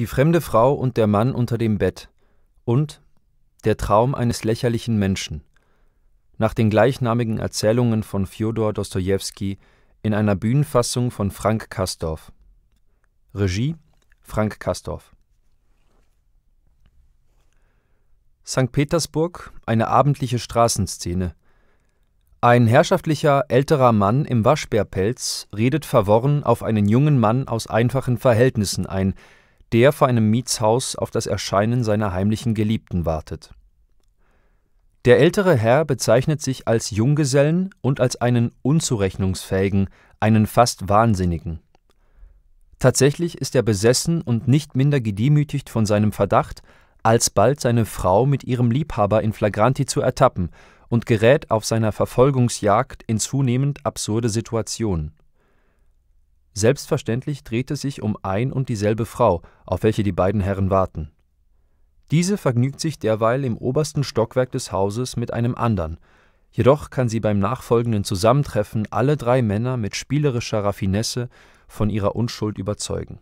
die fremde Frau und der Mann unter dem Bett und der Traum eines lächerlichen Menschen, nach den gleichnamigen Erzählungen von Fjodor Dostojewski in einer Bühnenfassung von Frank Kastorf. Regie Frank Kastorf. St. Petersburg, eine abendliche Straßenszene. Ein herrschaftlicher, älterer Mann im Waschbärpelz redet verworren auf einen jungen Mann aus einfachen Verhältnissen ein, der vor einem Mietshaus auf das Erscheinen seiner heimlichen Geliebten wartet. Der ältere Herr bezeichnet sich als Junggesellen und als einen unzurechnungsfähigen, einen fast Wahnsinnigen. Tatsächlich ist er besessen und nicht minder gedemütigt von seinem Verdacht, alsbald seine Frau mit ihrem Liebhaber in Flagranti zu ertappen und gerät auf seiner Verfolgungsjagd in zunehmend absurde Situationen. Selbstverständlich dreht es sich um ein und dieselbe Frau, auf welche die beiden Herren warten. Diese vergnügt sich derweil im obersten Stockwerk des Hauses mit einem anderen, jedoch kann sie beim nachfolgenden Zusammentreffen alle drei Männer mit spielerischer Raffinesse von ihrer Unschuld überzeugen.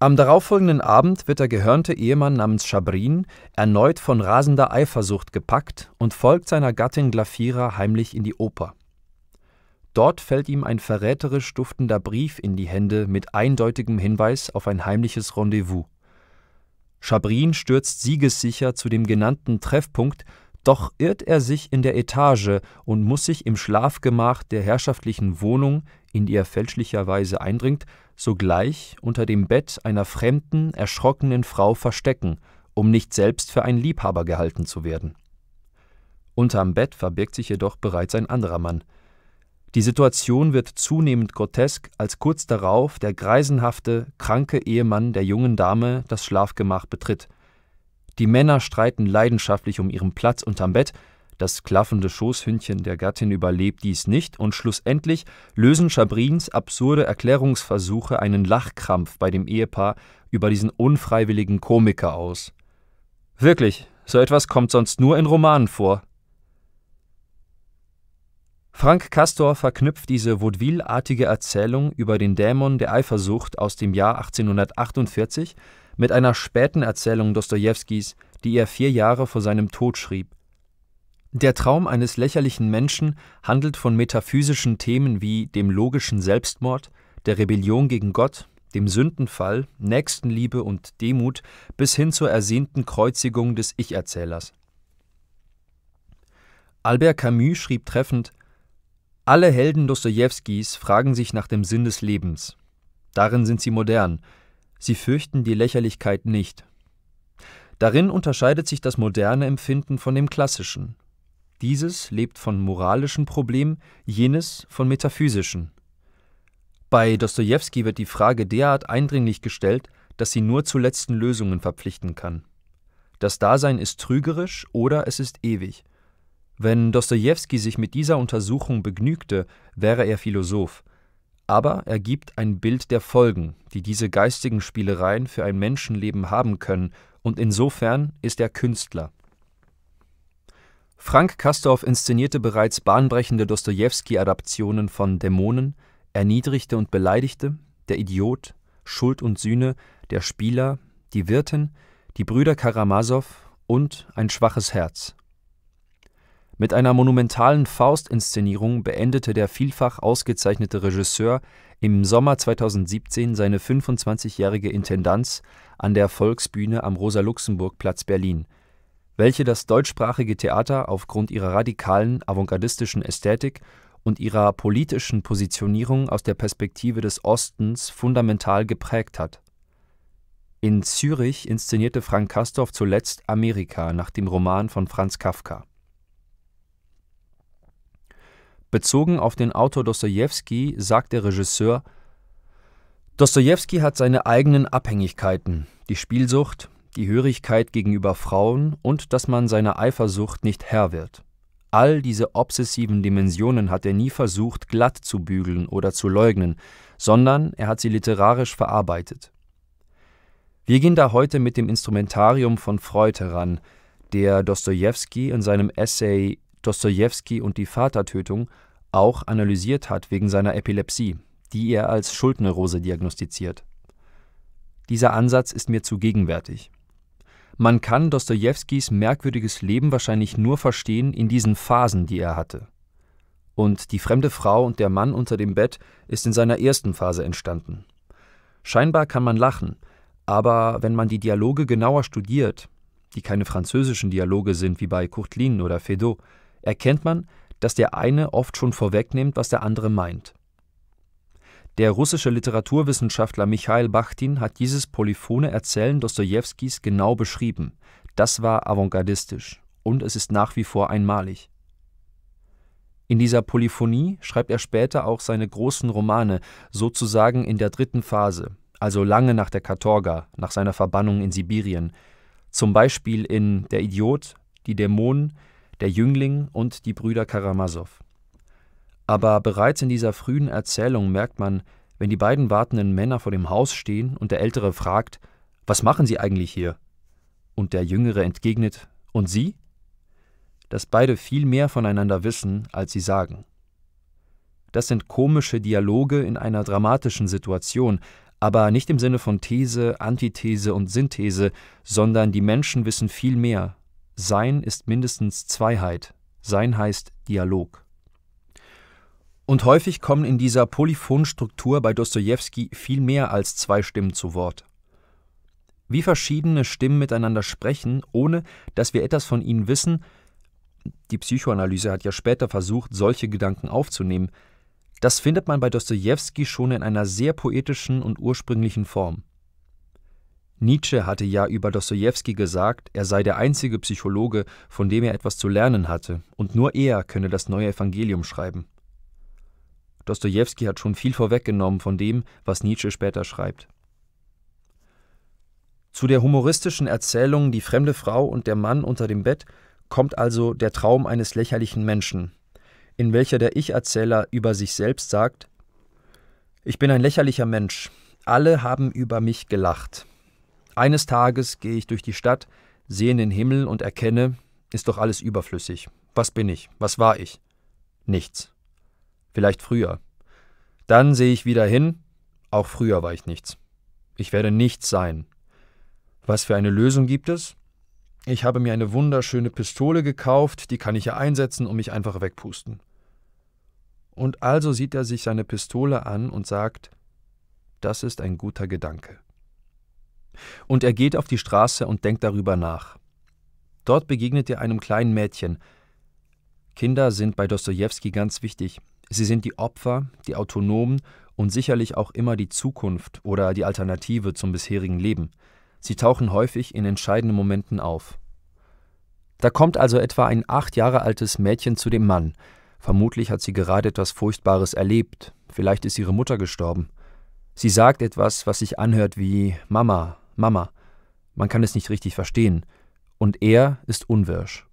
Am darauffolgenden Abend wird der gehörnte Ehemann namens Schabrin erneut von rasender Eifersucht gepackt und folgt seiner Gattin Glafira heimlich in die Oper Dort fällt ihm ein verräterisch duftender Brief in die Hände mit eindeutigem Hinweis auf ein heimliches Rendezvous. Chabrin stürzt siegessicher zu dem genannten Treffpunkt, doch irrt er sich in der Etage und muss sich im Schlafgemach der herrschaftlichen Wohnung, in die er fälschlicherweise eindringt, sogleich unter dem Bett einer fremden, erschrockenen Frau verstecken, um nicht selbst für einen Liebhaber gehalten zu werden. Unterm Bett verbirgt sich jedoch bereits ein anderer Mann – die Situation wird zunehmend grotesk, als kurz darauf der greisenhafte, kranke Ehemann der jungen Dame das Schlafgemach betritt. Die Männer streiten leidenschaftlich um ihren Platz unterm Bett, das klaffende Schoßhündchen der Gattin überlebt dies nicht und schlussendlich lösen Chabrins absurde Erklärungsversuche einen Lachkrampf bei dem Ehepaar über diesen unfreiwilligen Komiker aus. Wirklich, so etwas kommt sonst nur in Romanen vor. Frank Castor verknüpft diese vaudeville-artige Erzählung über den Dämon der Eifersucht aus dem Jahr 1848 mit einer späten Erzählung Dostojewskis, die er vier Jahre vor seinem Tod schrieb. Der Traum eines lächerlichen Menschen handelt von metaphysischen Themen wie dem logischen Selbstmord, der Rebellion gegen Gott, dem Sündenfall, Nächstenliebe und Demut bis hin zur ersehnten Kreuzigung des Ich-Erzählers. Albert Camus schrieb treffend: alle Helden Dostojewskis fragen sich nach dem Sinn des Lebens. Darin sind sie modern. Sie fürchten die Lächerlichkeit nicht. Darin unterscheidet sich das moderne Empfinden von dem klassischen. Dieses lebt von moralischen Problemen, jenes von metaphysischen. Bei Dostojewski wird die Frage derart eindringlich gestellt, dass sie nur zu letzten Lösungen verpflichten kann. Das Dasein ist trügerisch oder es ist ewig. Wenn Dostoevsky sich mit dieser Untersuchung begnügte, wäre er Philosoph. Aber er gibt ein Bild der Folgen, die diese geistigen Spielereien für ein Menschenleben haben können, und insofern ist er Künstler. Frank Castorf inszenierte bereits bahnbrechende dostoevsky adaptionen von Dämonen, Erniedrigte und Beleidigte, Der Idiot, Schuld und Sühne, Der Spieler, Die Wirtin, Die Brüder Karamasow und Ein schwaches Herz mit einer monumentalen Faustinszenierung beendete der vielfach ausgezeichnete Regisseur im Sommer 2017 seine 25-jährige Intendanz an der Volksbühne am Rosa-Luxemburg-Platz Berlin, welche das deutschsprachige Theater aufgrund ihrer radikalen, avantgardistischen Ästhetik und ihrer politischen Positionierung aus der Perspektive des Ostens fundamental geprägt hat. In Zürich inszenierte Frank Castorf zuletzt Amerika nach dem Roman von Franz Kafka Bezogen auf den Autor Dostojewski sagt der Regisseur, Dostojewski hat seine eigenen Abhängigkeiten, die Spielsucht, die Hörigkeit gegenüber Frauen und dass man seiner Eifersucht nicht Herr wird. All diese obsessiven Dimensionen hat er nie versucht glatt zu bügeln oder zu leugnen, sondern er hat sie literarisch verarbeitet. Wir gehen da heute mit dem Instrumentarium von Freud heran, der Dostojewski in seinem Essay Dostojewski und die Vatertötung auch analysiert hat wegen seiner Epilepsie, die er als Schuldneurose diagnostiziert. Dieser Ansatz ist mir zu gegenwärtig. Man kann Dostojewskis merkwürdiges Leben wahrscheinlich nur verstehen in diesen Phasen, die er hatte. Und die fremde Frau und der Mann unter dem Bett ist in seiner ersten Phase entstanden. Scheinbar kann man lachen, aber wenn man die Dialoge genauer studiert, die keine französischen Dialoge sind wie bei Courteline oder Fedot, erkennt man, dass der eine oft schon vorwegnimmt, was der andere meint. Der russische Literaturwissenschaftler Michail Bachtin hat dieses polyphone Erzählen Dostojewskis genau beschrieben. Das war avantgardistisch und es ist nach wie vor einmalig. In dieser Polyphonie schreibt er später auch seine großen Romane, sozusagen in der dritten Phase, also lange nach der Katorga, nach seiner Verbannung in Sibirien. Zum Beispiel in Der Idiot, Die Dämonen, der Jüngling und die Brüder Karamasow. Aber bereits in dieser frühen Erzählung merkt man, wenn die beiden wartenden Männer vor dem Haus stehen und der Ältere fragt, was machen Sie eigentlich hier? Und der Jüngere entgegnet, und Sie? Dass beide viel mehr voneinander wissen, als sie sagen. Das sind komische Dialoge in einer dramatischen Situation, aber nicht im Sinne von These, Antithese und Synthese, sondern die Menschen wissen viel mehr, sein ist mindestens Zweiheit, Sein heißt Dialog. Und häufig kommen in dieser Polyphonstruktur bei Dostoevsky viel mehr als zwei Stimmen zu Wort. Wie verschiedene Stimmen miteinander sprechen, ohne dass wir etwas von ihnen wissen, die Psychoanalyse hat ja später versucht, solche Gedanken aufzunehmen, das findet man bei Dostoevsky schon in einer sehr poetischen und ursprünglichen Form. Nietzsche hatte ja über Dostoevsky gesagt, er sei der einzige Psychologe, von dem er etwas zu lernen hatte, und nur er könne das neue Evangelium schreiben. Dostoevsky hat schon viel vorweggenommen von dem, was Nietzsche später schreibt. Zu der humoristischen Erzählung Die fremde Frau und der Mann unter dem Bett kommt also der Traum eines lächerlichen Menschen, in welcher der Ich-Erzähler über sich selbst sagt: Ich bin ein lächerlicher Mensch, alle haben über mich gelacht. Eines Tages gehe ich durch die Stadt, sehe in den Himmel und erkenne, ist doch alles überflüssig. Was bin ich? Was war ich? Nichts. Vielleicht früher. Dann sehe ich wieder hin, auch früher war ich nichts. Ich werde nichts sein. Was für eine Lösung gibt es? Ich habe mir eine wunderschöne Pistole gekauft, die kann ich ja einsetzen und mich einfach wegpusten. Und also sieht er sich seine Pistole an und sagt, das ist ein guter Gedanke und er geht auf die Straße und denkt darüber nach. Dort begegnet er einem kleinen Mädchen. Kinder sind bei Dostojewski ganz wichtig. Sie sind die Opfer, die Autonomen und sicherlich auch immer die Zukunft oder die Alternative zum bisherigen Leben. Sie tauchen häufig in entscheidenden Momenten auf. Da kommt also etwa ein acht Jahre altes Mädchen zu dem Mann. Vermutlich hat sie gerade etwas Furchtbares erlebt. Vielleicht ist ihre Mutter gestorben. Sie sagt etwas, was sich anhört wie Mama Mama, man kann es nicht richtig verstehen, und er ist unwirsch.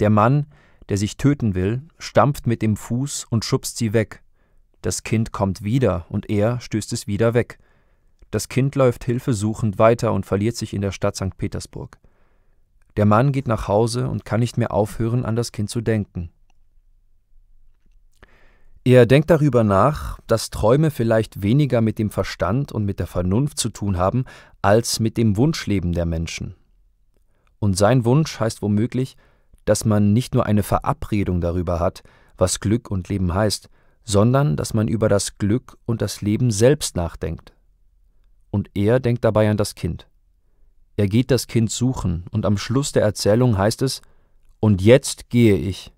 Der Mann, der sich töten will, stampft mit dem Fuß und schubst sie weg. Das Kind kommt wieder und er stößt es wieder weg. Das Kind läuft hilfesuchend weiter und verliert sich in der Stadt St. Petersburg. Der Mann geht nach Hause und kann nicht mehr aufhören, an das Kind zu denken. Er denkt darüber nach, dass Träume vielleicht weniger mit dem Verstand und mit der Vernunft zu tun haben, als mit dem Wunschleben der Menschen. Und sein Wunsch heißt womöglich, dass man nicht nur eine Verabredung darüber hat, was Glück und Leben heißt, sondern dass man über das Glück und das Leben selbst nachdenkt. Und er denkt dabei an das Kind. Er geht das Kind suchen, und am Schluss der Erzählung heißt es Und jetzt gehe ich,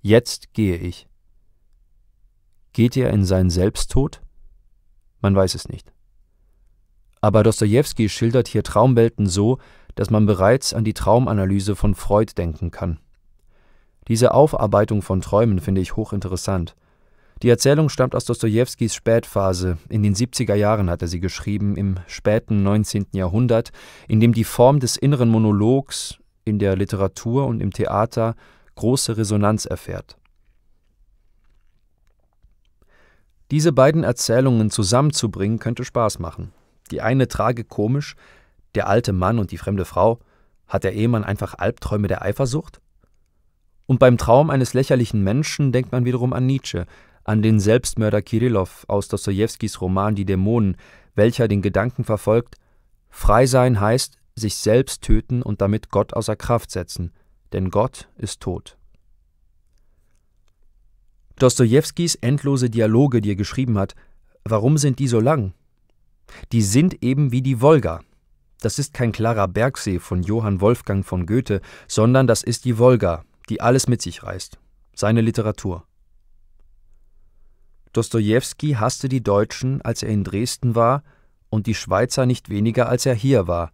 jetzt gehe ich. Geht er in seinen Selbsttod? Man weiß es nicht. Aber Dostojewski schildert hier Traumwelten so, dass man bereits an die Traumanalyse von Freud denken kann. Diese Aufarbeitung von Träumen finde ich hochinteressant. Die Erzählung stammt aus Dostojewskis Spätphase. In den 70er Jahren hat er sie geschrieben, im späten 19. Jahrhundert, in dem die Form des inneren Monologs in der Literatur und im Theater große Resonanz erfährt. Diese beiden Erzählungen zusammenzubringen könnte Spaß machen. Die eine tragikomisch, der alte Mann und die fremde Frau, hat der Ehemann einfach Albträume der Eifersucht? Und beim Traum eines lächerlichen Menschen denkt man wiederum an Nietzsche, an den Selbstmörder Kirillow aus Dostojewskis Roman Die Dämonen, welcher den Gedanken verfolgt, frei sein heißt, sich selbst töten und damit Gott außer Kraft setzen, denn Gott ist tot. Dostojewskis endlose Dialoge, die er geschrieben hat, warum sind die so lang? Die sind eben wie die Wolga. Das ist kein klarer Bergsee von Johann Wolfgang von Goethe, sondern das ist die Wolga, die alles mit sich reißt. Seine Literatur. Dostojewski hasste die Deutschen, als er in Dresden war, und die Schweizer nicht weniger, als er hier war.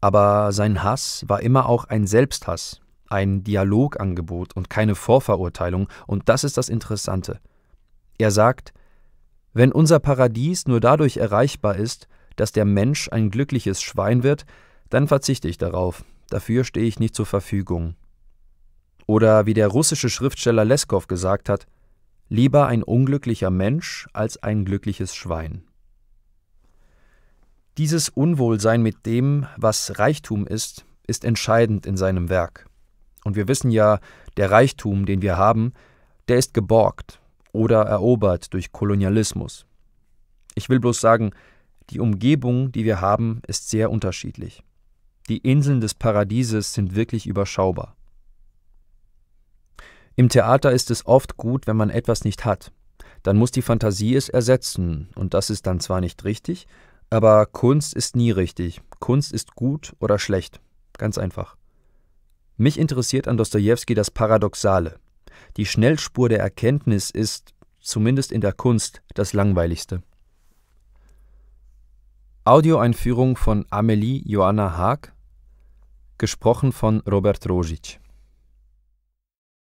Aber sein Hass war immer auch ein Selbsthass, ein Dialogangebot und keine Vorverurteilung, und das ist das Interessante. Er sagt, wenn unser Paradies nur dadurch erreichbar ist, dass der Mensch ein glückliches Schwein wird, dann verzichte ich darauf, dafür stehe ich nicht zur Verfügung. Oder wie der russische Schriftsteller Leskow gesagt hat, lieber ein unglücklicher Mensch als ein glückliches Schwein. Dieses Unwohlsein mit dem, was Reichtum ist, ist entscheidend in seinem Werk. Und wir wissen ja, der Reichtum, den wir haben, der ist geborgt oder erobert durch Kolonialismus. Ich will bloß sagen, die Umgebung, die wir haben, ist sehr unterschiedlich. Die Inseln des Paradieses sind wirklich überschaubar. Im Theater ist es oft gut, wenn man etwas nicht hat. Dann muss die Fantasie es ersetzen, und das ist dann zwar nicht richtig, aber Kunst ist nie richtig. Kunst ist gut oder schlecht. Ganz einfach. Mich interessiert an Dostoevsky das Paradoxale. Die Schnellspur der Erkenntnis ist, zumindest in der Kunst, das langweiligste. Audioeinführung von Amelie Joanna Haag, gesprochen von Robert Rogic.